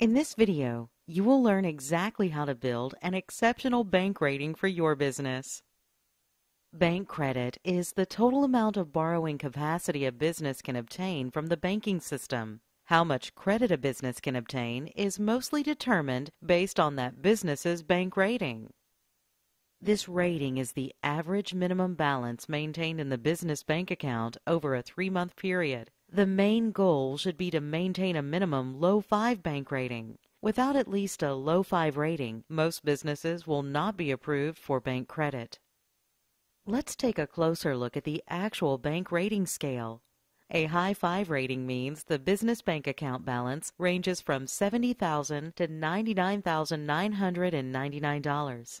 In this video, you will learn exactly how to build an exceptional bank rating for your business. Bank credit is the total amount of borrowing capacity a business can obtain from the banking system. How much credit a business can obtain is mostly determined based on that business's bank rating. This rating is the average minimum balance maintained in the business bank account over a three-month period the main goal should be to maintain a minimum low 5 bank rating. Without at least a low 5 rating, most businesses will not be approved for bank credit. Let's take a closer look at the actual bank rating scale. A high 5 rating means the business bank account balance ranges from $70,000 to $99,999.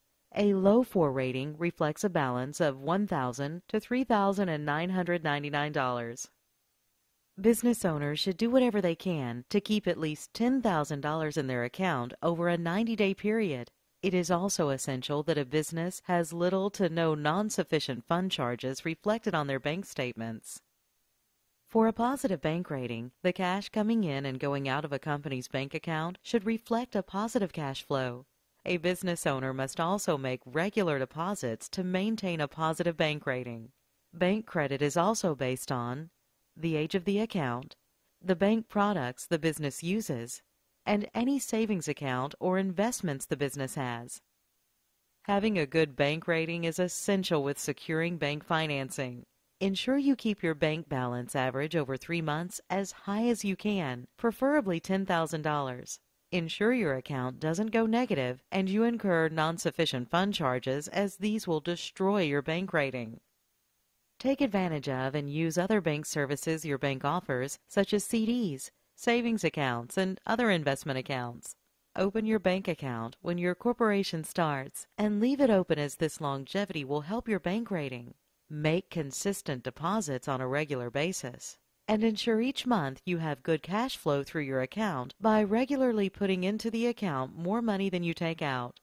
A low 4 rating reflects a balance of $1,000 to $3,999. Business owners should do whatever they can to keep at least $10,000 in their account over a 90 day period. It is also essential that a business has little to no non sufficient fund charges reflected on their bank statements. For a positive bank rating, the cash coming in and going out of a company's bank account should reflect a positive cash flow. A business owner must also make regular deposits to maintain a positive bank rating. Bank credit is also based on the age of the account, the bank products the business uses, and any savings account or investments the business has. Having a good bank rating is essential with securing bank financing. Ensure you keep your bank balance average over three months as high as you can, preferably $10,000 ensure your account doesn't go negative and you incur non sufficient fund charges, as these will destroy your bank rating. Take advantage of and use other bank services your bank offers, such as CDs, savings accounts, and other investment accounts. Open your bank account when your corporation starts and leave it open as this longevity will help your bank rating. Make consistent deposits on a regular basis and ensure each month you have good cash flow through your account by regularly putting into the account more money than you take out.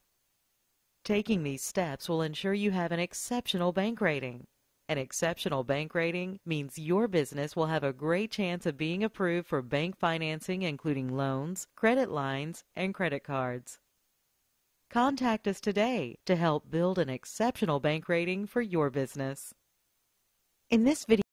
Taking these steps will ensure you have an exceptional bank rating. An exceptional bank rating means your business will have a great chance of being approved for bank financing, including loans, credit lines, and credit cards. Contact us today to help build an exceptional bank rating for your business. In this video,